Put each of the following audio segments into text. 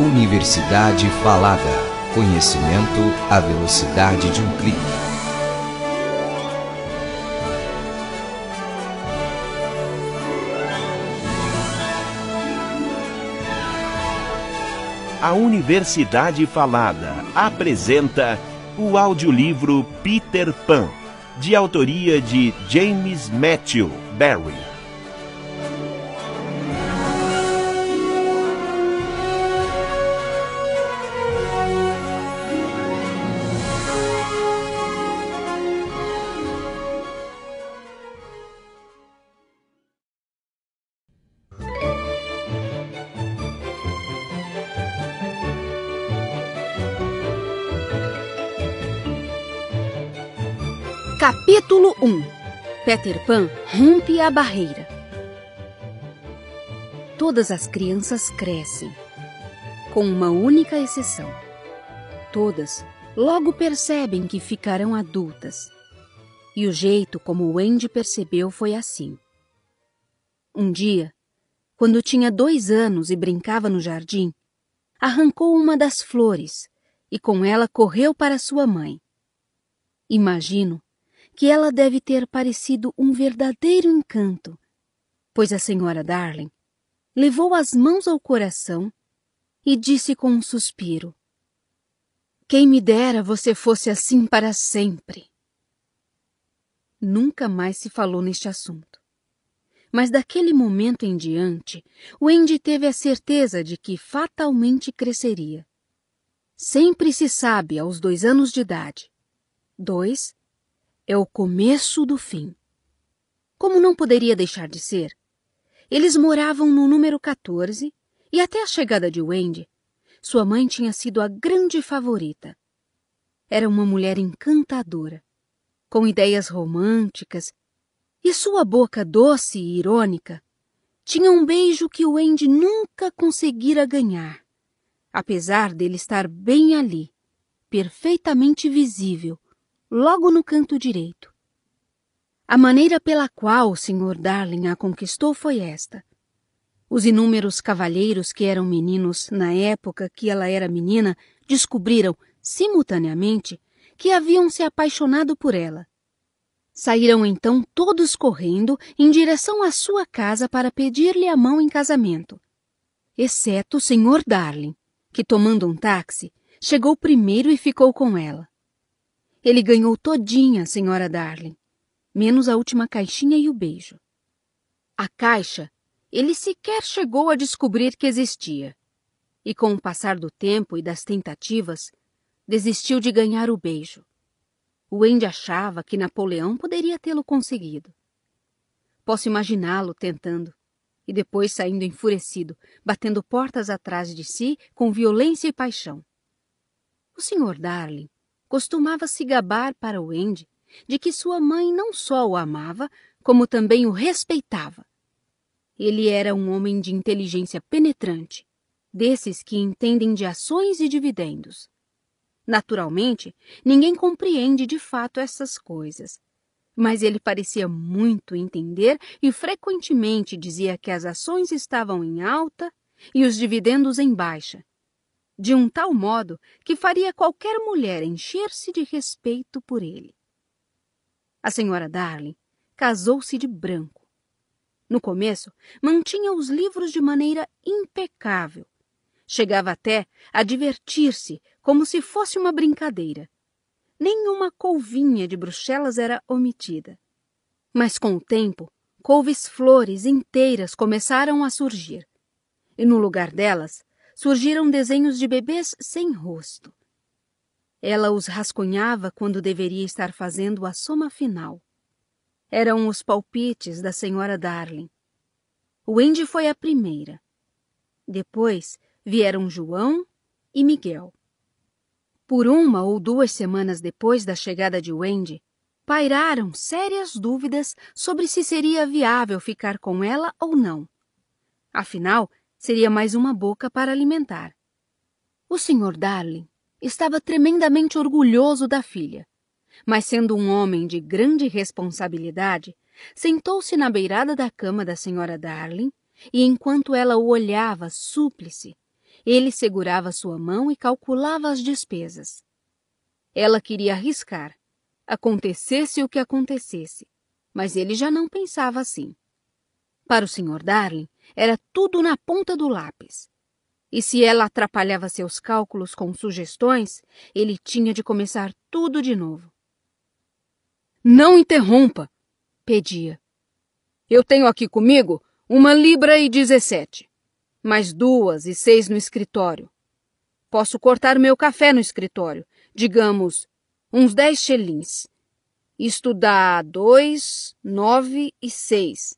Universidade Falada. Conhecimento à velocidade de um clique. A Universidade Falada apresenta o audiolivro Peter Pan, de autoria de James Matthew Barry 1 Peter Pan rompe a barreira. Todas as crianças crescem, com uma única exceção. Todas logo percebem que ficarão adultas. E o jeito como Wendy percebeu foi assim. Um dia, quando tinha dois anos e brincava no jardim, arrancou uma das flores e com ela correu para sua mãe. Imagino que ela deve ter parecido um verdadeiro encanto, pois a senhora Darling levou as mãos ao coração e disse com um suspiro: Quem me dera você fosse assim para sempre. Nunca mais se falou neste assunto. Mas daquele momento em diante, Wendy teve a certeza de que fatalmente cresceria. Sempre se sabe aos dois anos de idade. Dois é o começo do fim. Como não poderia deixar de ser, eles moravam no número 14 e até a chegada de Wendy, sua mãe tinha sido a grande favorita. Era uma mulher encantadora, com ideias românticas, e sua boca doce e irônica tinha um beijo que Wendy nunca conseguira ganhar, apesar dele estar bem ali, perfeitamente visível, logo no canto direito. A maneira pela qual o Sr. Darling a conquistou foi esta. Os inúmeros cavalheiros que eram meninos na época que ela era menina descobriram, simultaneamente, que haviam se apaixonado por ela. Saíram então todos correndo em direção à sua casa para pedir-lhe a mão em casamento. Exceto o Sr. Darling, que, tomando um táxi, chegou primeiro e ficou com ela. Ele ganhou todinha, senhora Darling, menos a última caixinha e o beijo. A caixa, ele sequer chegou a descobrir que existia. E com o passar do tempo e das tentativas, desistiu de ganhar o beijo. O Andy achava que Napoleão poderia tê-lo conseguido. Posso imaginá-lo tentando, e depois saindo enfurecido, batendo portas atrás de si com violência e paixão. O senhor Darling costumava se gabar para o Andy de que sua mãe não só o amava, como também o respeitava. Ele era um homem de inteligência penetrante, desses que entendem de ações e dividendos. Naturalmente, ninguém compreende de fato essas coisas. Mas ele parecia muito entender e frequentemente dizia que as ações estavam em alta e os dividendos em baixa, de um tal modo que faria qualquer mulher encher-se de respeito por ele. A senhora Darling casou-se de branco. No começo, mantinha os livros de maneira impecável. Chegava até a divertir-se como se fosse uma brincadeira. Nenhuma couvinha de Bruxelas era omitida. Mas com o tempo, couves-flores inteiras começaram a surgir. E no lugar delas, surgiram desenhos de bebês sem rosto. Ela os rascunhava quando deveria estar fazendo a soma final. Eram os palpites da senhora Darling. Wendy foi a primeira. Depois vieram João e Miguel. Por uma ou duas semanas depois da chegada de Wendy, pairaram sérias dúvidas sobre se seria viável ficar com ela ou não. Afinal, Seria mais uma boca para alimentar. O Sr. Darling estava tremendamente orgulhoso da filha, mas sendo um homem de grande responsabilidade, sentou-se na beirada da cama da Sra. Darling e, enquanto ela o olhava súplice, ele segurava sua mão e calculava as despesas. Ela queria arriscar, acontecesse o que acontecesse, mas ele já não pensava assim. Para o Sr. Darling, era tudo na ponta do lápis. E se ela atrapalhava seus cálculos com sugestões, ele tinha de começar tudo de novo. Não interrompa, pedia. Eu tenho aqui comigo uma libra e dezessete, mais duas e seis no escritório. Posso cortar meu café no escritório, digamos, uns dez chelins. Isto dá dois, nove e seis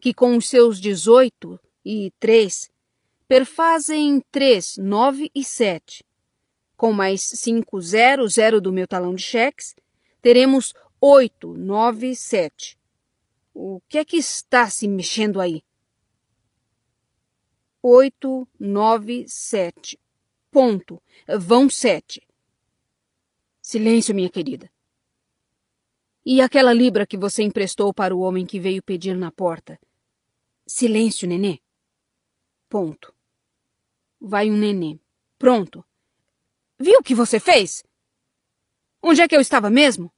que com os seus 18 e 3 perfazem 3, 9 e 7. Com mais 5, 0, 0 do meu talão de cheques, teremos 8, 9, 7. O que é que está se mexendo aí? 8, 9, 7. Ponto. Vão 7. Silêncio, minha querida. E aquela libra que você emprestou para o homem que veio pedir na porta? Silêncio, nenê. Ponto. Vai um nenê. Pronto. Viu o que você fez? Onde é que eu estava mesmo?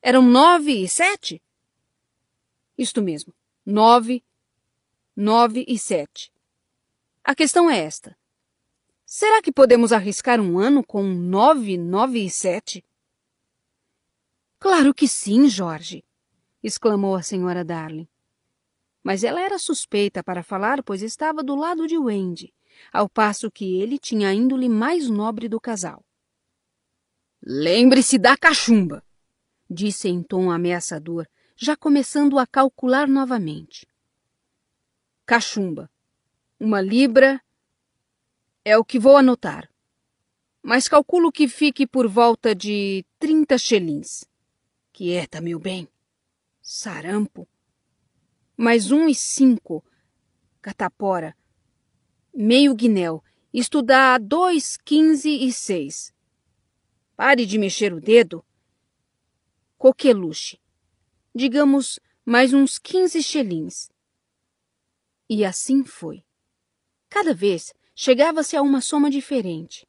Eram nove e sete? Isto mesmo. Nove, nove e sete. A questão é esta. Será que podemos arriscar um ano com nove, nove e sete? Claro que sim, Jorge! exclamou a senhora Darling. Mas ela era suspeita para falar, pois estava do lado de Wendy, ao passo que ele tinha a índole mais nobre do casal. Lembre-se da cachumba! disse em tom ameaçador, já começando a calcular novamente. Cachumba. Uma libra é o que vou anotar. Mas calculo que fique por volta de trinta chelins. Quieta, meu bem. Sarampo mais um e cinco, catapora, meio guinéu, isto dá dois, quinze e seis. Pare de mexer o dedo. Coqueluche, digamos mais uns quinze xelins E assim foi. Cada vez chegava-se a uma soma diferente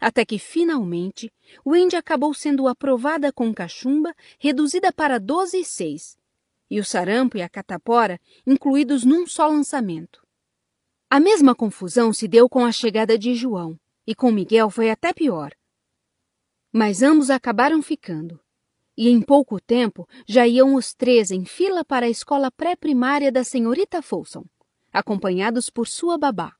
até que finalmente Wendy acabou sendo aprovada com cachumba, reduzida para doze e seis e o sarampo e a catapora incluídos num só lançamento. A mesma confusão se deu com a chegada de João, e com Miguel foi até pior. Mas ambos acabaram ficando, e em pouco tempo já iam os três em fila para a escola pré-primária da senhorita Folsom, acompanhados por sua babá.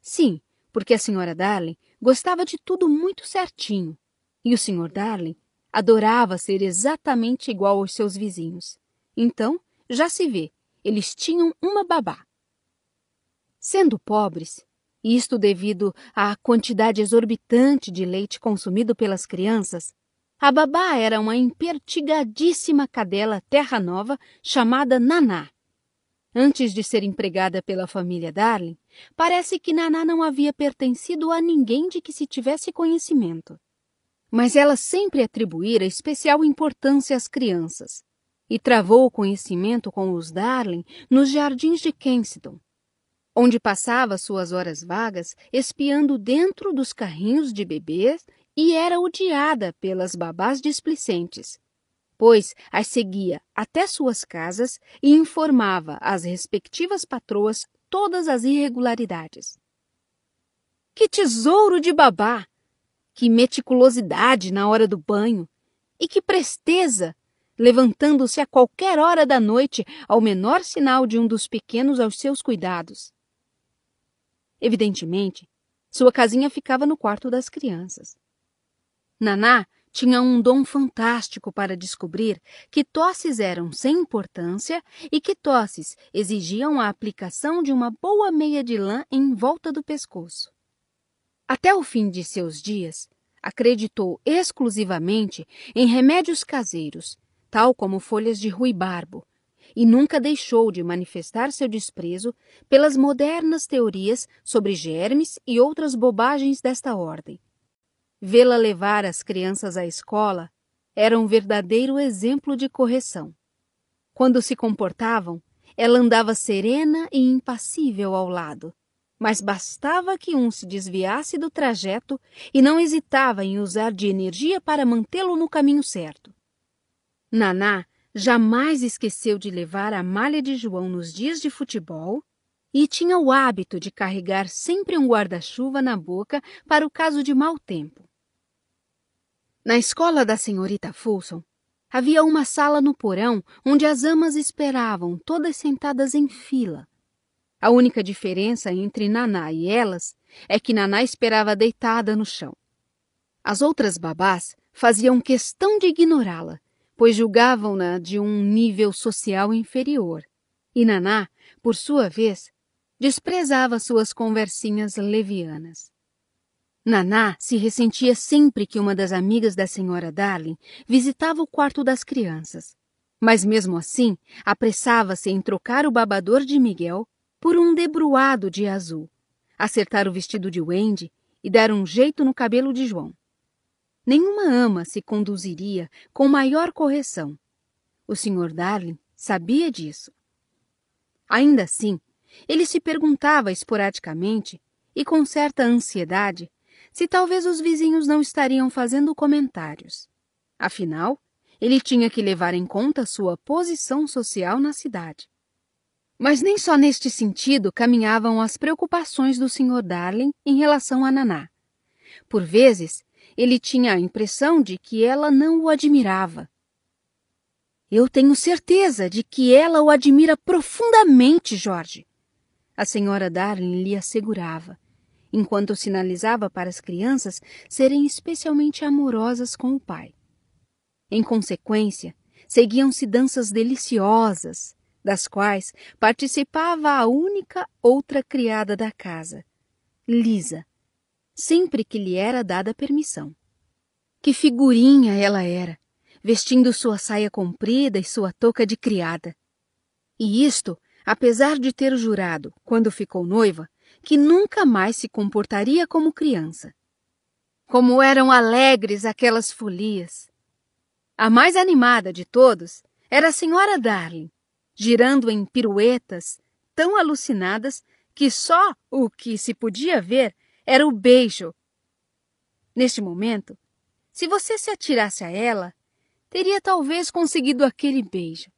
Sim, porque a senhora Darling gostava de tudo muito certinho, e o senhor Darling Adorava ser exatamente igual aos seus vizinhos. Então, já se vê, eles tinham uma babá. Sendo pobres, isto devido à quantidade exorbitante de leite consumido pelas crianças, a babá era uma impertigadíssima cadela terra nova chamada Naná. Antes de ser empregada pela família Darling, parece que Naná não havia pertencido a ninguém de que se tivesse conhecimento mas ela sempre atribuíra especial importância às crianças e travou o conhecimento com os Darling nos jardins de Kensington, onde passava suas horas vagas espiando dentro dos carrinhos de bebês e era odiada pelas babás displicentes, pois as seguia até suas casas e informava às respectivas patroas todas as irregularidades. Que tesouro de babá! que meticulosidade na hora do banho, e que presteza, levantando-se a qualquer hora da noite ao menor sinal de um dos pequenos aos seus cuidados. Evidentemente, sua casinha ficava no quarto das crianças. Naná tinha um dom fantástico para descobrir que tosses eram sem importância e que tosses exigiam a aplicação de uma boa meia de lã em volta do pescoço. Até o fim de seus dias, acreditou exclusivamente em remédios caseiros, tal como folhas de ruibarbo, e nunca deixou de manifestar seu desprezo pelas modernas teorias sobre germes e outras bobagens desta ordem. Vê-la levar as crianças à escola era um verdadeiro exemplo de correção. Quando se comportavam, ela andava serena e impassível ao lado, mas bastava que um se desviasse do trajeto e não hesitava em usar de energia para mantê-lo no caminho certo. Naná jamais esqueceu de levar a malha de João nos dias de futebol e tinha o hábito de carregar sempre um guarda-chuva na boca para o caso de mau tempo. Na escola da senhorita Fulson, havia uma sala no porão onde as amas esperavam, todas sentadas em fila, a única diferença entre Naná e elas é que Naná esperava deitada no chão. As outras babás faziam questão de ignorá-la, pois julgavam-na de um nível social inferior. E Naná, por sua vez, desprezava suas conversinhas levianas. Naná se ressentia sempre que uma das amigas da senhora Darling visitava o quarto das crianças. Mas mesmo assim, apressava-se em trocar o babador de Miguel por um debruado de azul, acertar o vestido de Wendy e dar um jeito no cabelo de João. Nenhuma ama se conduziria com maior correção. O Sr. Darling sabia disso. Ainda assim, ele se perguntava esporadicamente e com certa ansiedade se talvez os vizinhos não estariam fazendo comentários. Afinal, ele tinha que levar em conta sua posição social na cidade. Mas nem só neste sentido caminhavam as preocupações do Sr. Darling em relação a Naná. Por vezes, ele tinha a impressão de que ela não o admirava. Eu tenho certeza de que ela o admira profundamente, Jorge. A senhora Darling lhe assegurava, enquanto sinalizava para as crianças serem especialmente amorosas com o pai. Em consequência, seguiam-se danças deliciosas, das quais participava a única outra criada da casa, Lisa, sempre que lhe era dada permissão. Que figurinha ela era, vestindo sua saia comprida e sua touca de criada. E isto, apesar de ter jurado, quando ficou noiva, que nunca mais se comportaria como criança. Como eram alegres aquelas folias! A mais animada de todos era a senhora Darling, girando em piruetas tão alucinadas que só o que se podia ver era o beijo. Neste momento, se você se atirasse a ela, teria talvez conseguido aquele beijo.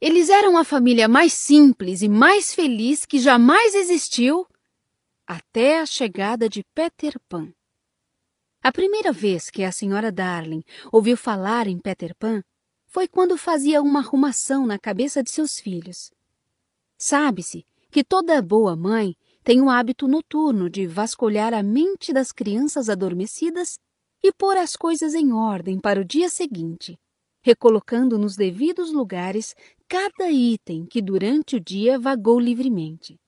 Eles eram a família mais simples e mais feliz que jamais existiu até a chegada de Peter Pan. A primeira vez que a senhora Darling ouviu falar em Peter Pan foi quando fazia uma arrumação na cabeça de seus filhos. Sabe-se que toda boa mãe tem o hábito noturno de vasculhar a mente das crianças adormecidas e pôr as coisas em ordem para o dia seguinte, recolocando nos devidos lugares cada item que durante o dia vagou livremente.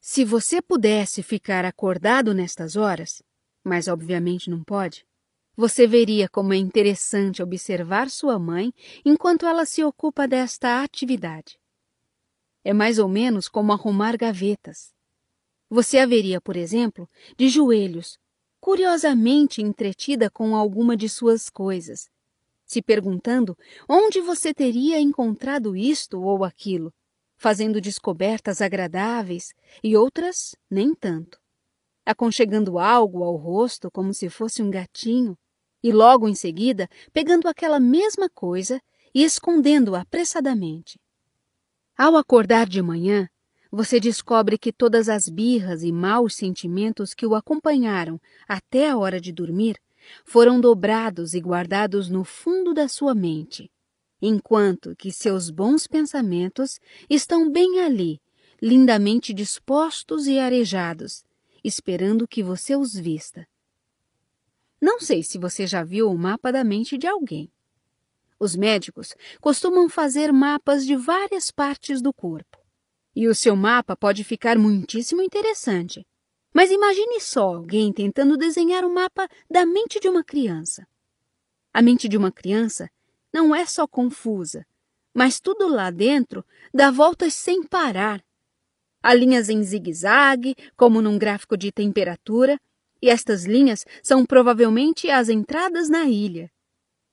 Se você pudesse ficar acordado nestas horas, mas obviamente não pode, você veria como é interessante observar sua mãe enquanto ela se ocupa desta atividade. É mais ou menos como arrumar gavetas. Você a veria, por exemplo, de joelhos, curiosamente entretida com alguma de suas coisas, se perguntando onde você teria encontrado isto ou aquilo, fazendo descobertas agradáveis e outras nem tanto aconchegando algo ao rosto como se fosse um gatinho, e logo em seguida pegando aquela mesma coisa e escondendo-a apressadamente. Ao acordar de manhã, você descobre que todas as birras e maus sentimentos que o acompanharam até a hora de dormir foram dobrados e guardados no fundo da sua mente, enquanto que seus bons pensamentos estão bem ali, lindamente dispostos e arejados, esperando que você os vista. Não sei se você já viu o mapa da mente de alguém. Os médicos costumam fazer mapas de várias partes do corpo. E o seu mapa pode ficar muitíssimo interessante. Mas imagine só alguém tentando desenhar um mapa da mente de uma criança. A mente de uma criança não é só confusa, mas tudo lá dentro dá voltas sem parar. Há linhas em zigue-zague, como num gráfico de temperatura, e estas linhas são provavelmente as entradas na ilha,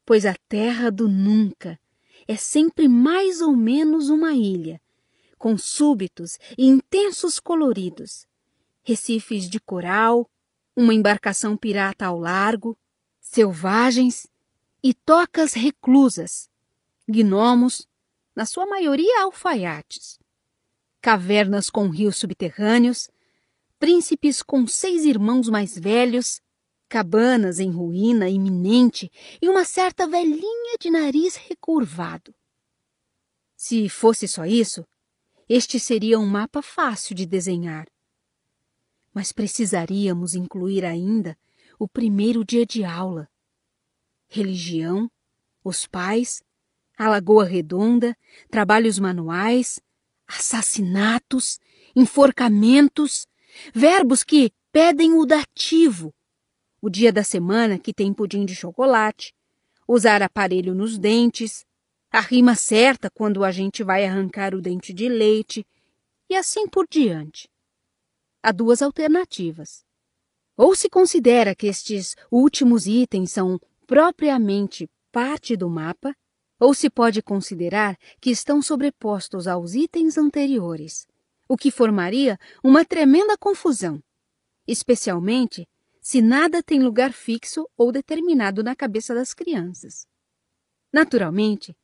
pois a terra do nunca é sempre mais ou menos uma ilha, com súbitos e intensos coloridos, recifes de coral, uma embarcação pirata ao largo, selvagens e tocas reclusas, gnomos, na sua maioria alfaiates, cavernas com rios subterrâneos, príncipes com seis irmãos mais velhos, cabanas em ruína iminente e uma certa velhinha de nariz recurvado. Se fosse só isso, este seria um mapa fácil de desenhar. Mas precisaríamos incluir ainda o primeiro dia de aula. Religião, os pais, a Lagoa Redonda, trabalhos manuais, assassinatos, enforcamentos, Verbos que pedem o dativo, o dia da semana que tem pudim de chocolate, usar aparelho nos dentes, a rima certa quando a gente vai arrancar o dente de leite e assim por diante. Há duas alternativas. Ou se considera que estes últimos itens são propriamente parte do mapa, ou se pode considerar que estão sobrepostos aos itens anteriores o que formaria uma tremenda confusão, especialmente se nada tem lugar fixo ou determinado na cabeça das crianças. Naturalmente,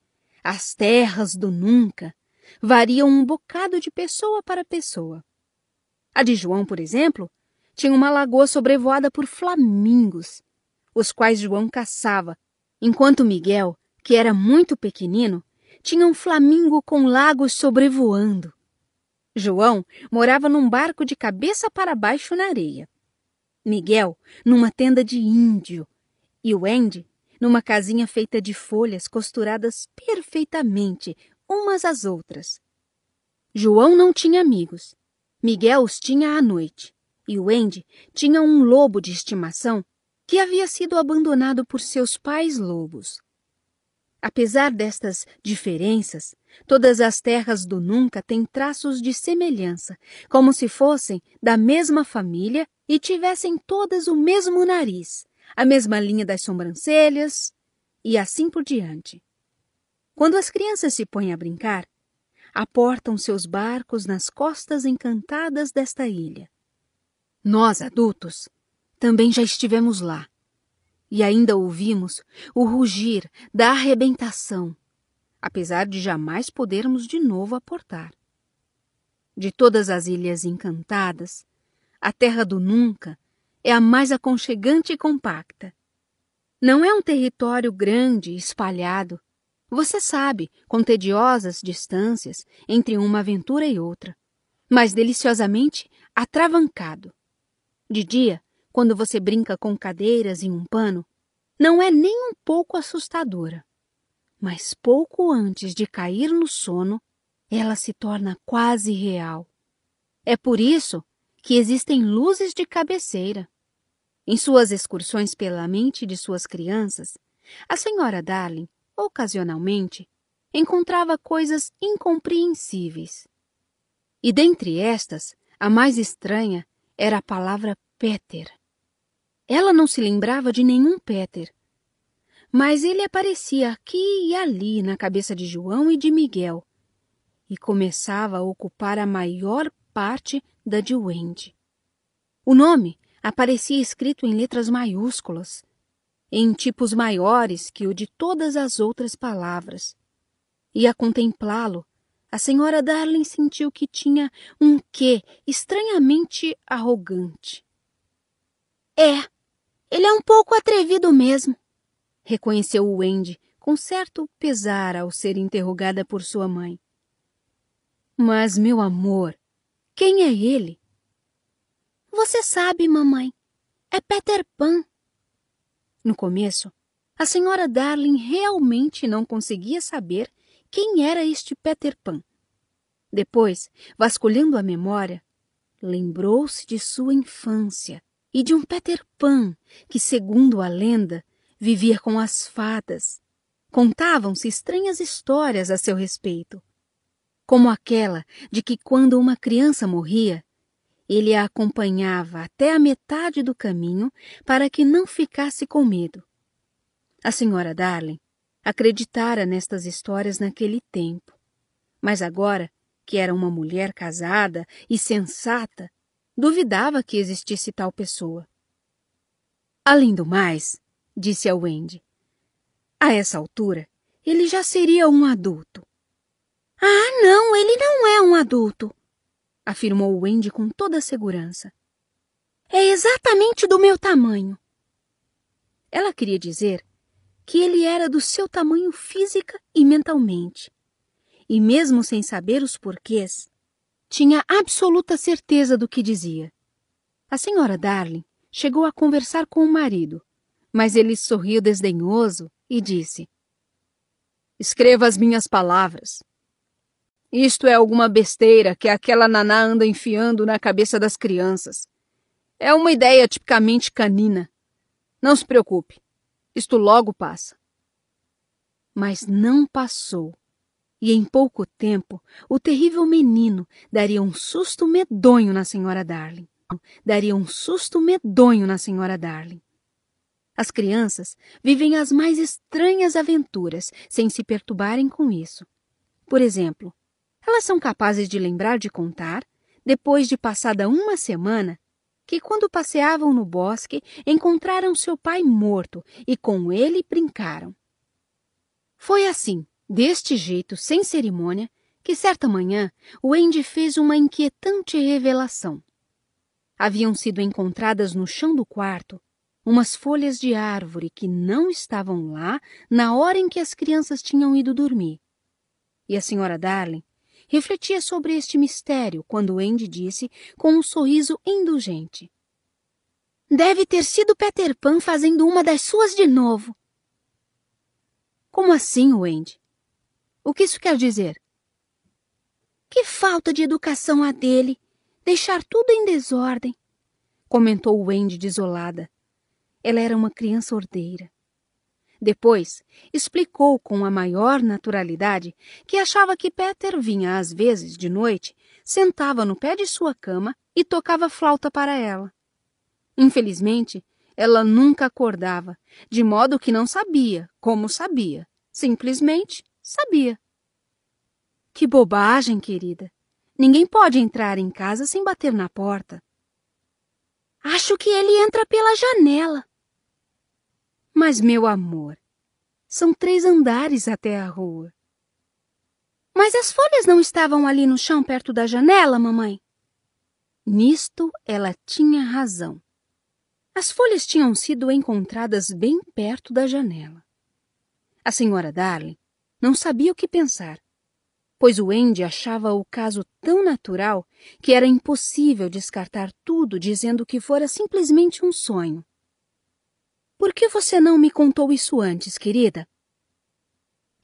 as terras do nunca variam um bocado de pessoa para pessoa. A de João, por exemplo, tinha uma lagoa sobrevoada por flamingos, os quais João caçava, enquanto Miguel, que era muito pequenino, tinha um flamingo com lagos sobrevoando. João morava num barco de cabeça para baixo na areia. Miguel numa tenda de índio e o Andy numa casinha feita de folhas costuradas perfeitamente umas às outras. João não tinha amigos. Miguel os tinha à noite e o Andy tinha um lobo de estimação que havia sido abandonado por seus pais lobos. Apesar destas diferenças, todas as terras do Nunca têm traços de semelhança, como se fossem da mesma família e tivessem todas o mesmo nariz, a mesma linha das sobrancelhas e assim por diante. Quando as crianças se põem a brincar, aportam seus barcos nas costas encantadas desta ilha. Nós, adultos, também já estivemos lá e ainda ouvimos o rugir da arrebentação, apesar de jamais podermos de novo aportar. De todas as ilhas encantadas, a terra do nunca é a mais aconchegante e compacta. Não é um território grande e espalhado. Você sabe, com tediosas distâncias entre uma aventura e outra, mas deliciosamente atravancado. De dia, quando você brinca com cadeiras em um pano, não é nem um pouco assustadora. Mas pouco antes de cair no sono, ela se torna quase real. É por isso que existem luzes de cabeceira. Em suas excursões pela mente de suas crianças, a senhora Darling, ocasionalmente, encontrava coisas incompreensíveis. E dentre estas, a mais estranha era a palavra Peter. Ela não se lembrava de nenhum Peter, mas ele aparecia aqui e ali na cabeça de João e de Miguel e começava a ocupar a maior parte da de Wendy. O nome aparecia escrito em letras maiúsculas, em tipos maiores que o de todas as outras palavras. E a contemplá-lo, a senhora Darling sentiu que tinha um quê estranhamente arrogante. É, ele é um pouco atrevido mesmo, reconheceu o Wendy, com certo pesar ao ser interrogada por sua mãe. Mas, meu amor, quem é ele? Você sabe, mamãe. É Peter Pan. No começo, a senhora Darling realmente não conseguia saber quem era este Peter Pan. Depois, vasculhando a memória, lembrou-se de sua infância e de um Peter Pan que, segundo a lenda, vivia com as fadas. Contavam-se estranhas histórias a seu respeito, como aquela de que quando uma criança morria, ele a acompanhava até a metade do caminho para que não ficasse com medo. A senhora Darling acreditara nestas histórias naquele tempo, mas agora, que era uma mulher casada e sensata, duvidava que existisse tal pessoa. Além do mais, disse a Wendy, a essa altura ele já seria um adulto. Ah, não, ele não é um adulto, afirmou Wendy com toda a segurança. É exatamente do meu tamanho. Ela queria dizer que ele era do seu tamanho física e mentalmente. E mesmo sem saber os porquês, tinha absoluta certeza do que dizia. A senhora Darling chegou a conversar com o marido, mas ele sorriu desdenhoso e disse: Escreva as minhas palavras. Isto é alguma besteira que aquela naná anda enfiando na cabeça das crianças. É uma ideia tipicamente canina. Não se preocupe, isto logo passa. Mas não passou. E em pouco tempo, o terrível menino daria um susto medonho na senhora Darling. Daria um susto medonho na senhora Darling. As crianças vivem as mais estranhas aventuras sem se perturbarem com isso. Por exemplo, elas são capazes de lembrar de contar, depois de passada uma semana, que quando passeavam no bosque encontraram seu pai morto e com ele brincaram. Foi assim, Deste jeito, sem cerimônia, que certa manhã o Andy fez uma inquietante revelação. Haviam sido encontradas no chão do quarto umas folhas de árvore que não estavam lá na hora em que as crianças tinham ido dormir. E a senhora Darling refletia sobre este mistério quando Andy disse com um sorriso indulgente: Deve ter sido Peter Pan fazendo uma das suas de novo. Como assim, Wendy? O que isso quer dizer? Que falta de educação a dele! Deixar tudo em desordem! comentou Wendy desolada. Ela era uma criança ordeira. Depois, explicou com a maior naturalidade que achava que Peter vinha às vezes de noite, sentava no pé de sua cama e tocava flauta para ela. Infelizmente, ela nunca acordava, de modo que não sabia como sabia. Simplesmente Sabia. Que bobagem, querida. Ninguém pode entrar em casa sem bater na porta. Acho que ele entra pela janela. Mas, meu amor, são três andares até a rua. Mas as folhas não estavam ali no chão perto da janela, mamãe? Nisto ela tinha razão. As folhas tinham sido encontradas bem perto da janela. A senhora Darling não sabia o que pensar, pois o Andy achava o caso tão natural que era impossível descartar tudo dizendo que fora simplesmente um sonho. Por que você não me contou isso antes, querida?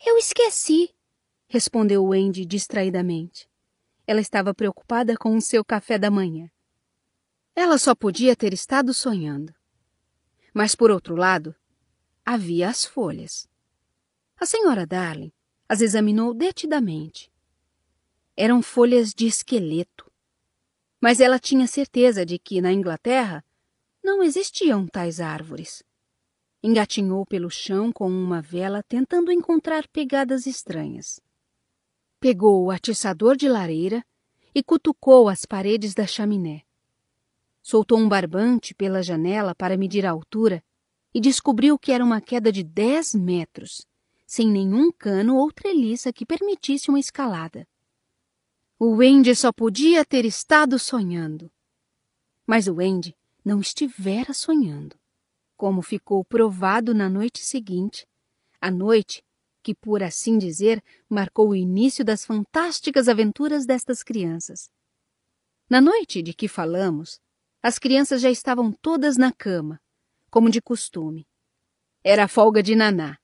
Eu esqueci, respondeu Wendy distraidamente. Ela estava preocupada com o seu café da manhã. Ela só podia ter estado sonhando. Mas, por outro lado, havia as folhas. A senhora Darling as examinou detidamente. Eram folhas de esqueleto. Mas ela tinha certeza de que, na Inglaterra, não existiam tais árvores. Engatinhou pelo chão com uma vela, tentando encontrar pegadas estranhas. Pegou o atiçador de lareira e cutucou as paredes da chaminé. Soltou um barbante pela janela para medir a altura e descobriu que era uma queda de dez metros sem nenhum cano ou treliça que permitisse uma escalada. O Wendy só podia ter estado sonhando. Mas o Wendy não estivera sonhando, como ficou provado na noite seguinte, a noite que, por assim dizer, marcou o início das fantásticas aventuras destas crianças. Na noite de que falamos, as crianças já estavam todas na cama, como de costume. Era a folga de Naná,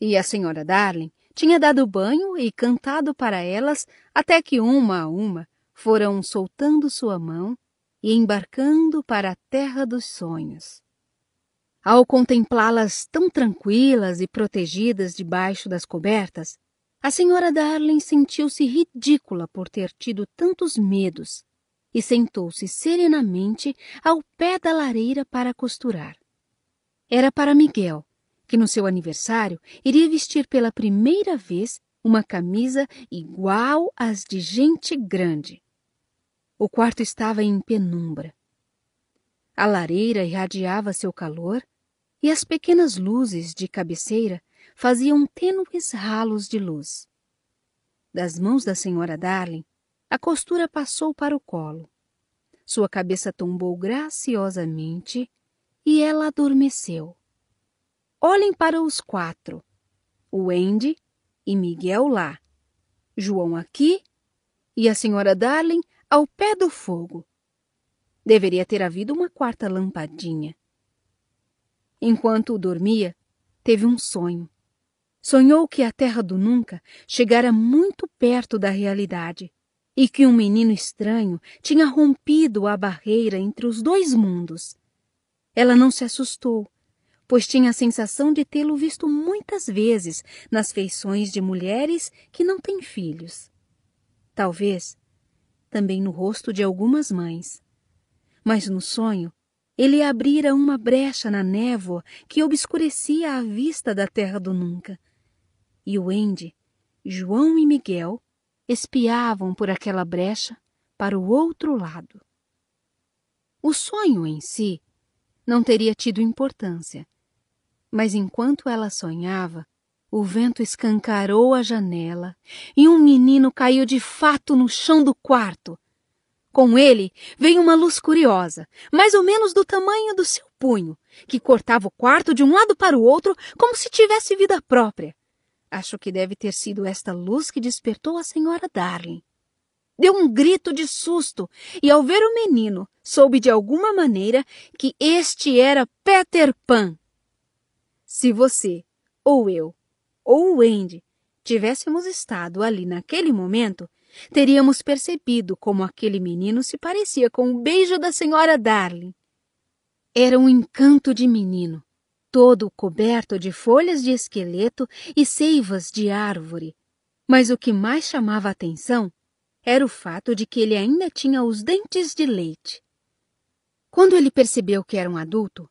e a senhora Darling tinha dado banho e cantado para elas até que uma a uma foram soltando sua mão e embarcando para a terra dos sonhos. Ao contemplá-las tão tranquilas e protegidas debaixo das cobertas, a senhora Darling sentiu-se ridícula por ter tido tantos medos e sentou-se serenamente ao pé da lareira para costurar. Era para Miguel, que no seu aniversário iria vestir pela primeira vez uma camisa igual às de gente grande. O quarto estava em penumbra. A lareira irradiava seu calor e as pequenas luzes de cabeceira faziam tênues ralos de luz. Das mãos da senhora Darling, a costura passou para o colo. Sua cabeça tombou graciosamente e ela adormeceu. Olhem para os quatro: o Andy e Miguel lá, João aqui e a senhora Darling ao pé do fogo. Deveria ter havido uma quarta lampadinha. Enquanto dormia, teve um sonho. Sonhou que a terra do nunca chegara muito perto da realidade e que um menino estranho tinha rompido a barreira entre os dois mundos. Ela não se assustou, pois tinha a sensação de tê-lo visto muitas vezes nas feições de mulheres que não têm filhos. Talvez também no rosto de algumas mães. Mas no sonho, ele abrira uma brecha na névoa que obscurecia a vista da terra do nunca. E o Ende, João e Miguel espiavam por aquela brecha para o outro lado. O sonho em si não teria tido importância, mas enquanto ela sonhava, o vento escancarou a janela e um menino caiu de fato no chão do quarto. Com ele veio uma luz curiosa, mais ou menos do tamanho do seu punho, que cortava o quarto de um lado para o outro como se tivesse vida própria. Acho que deve ter sido esta luz que despertou a senhora Darling. Deu um grito de susto e, ao ver o menino, soube de alguma maneira que este era Peter Pan. Se você, ou eu, ou o Andy tivéssemos estado ali naquele momento, teríamos percebido como aquele menino se parecia com o beijo da senhora Darling. Era um encanto de menino, todo coberto de folhas de esqueleto e seivas de árvore. Mas o que mais chamava a atenção era o fato de que ele ainda tinha os dentes de leite. Quando ele percebeu que era um adulto,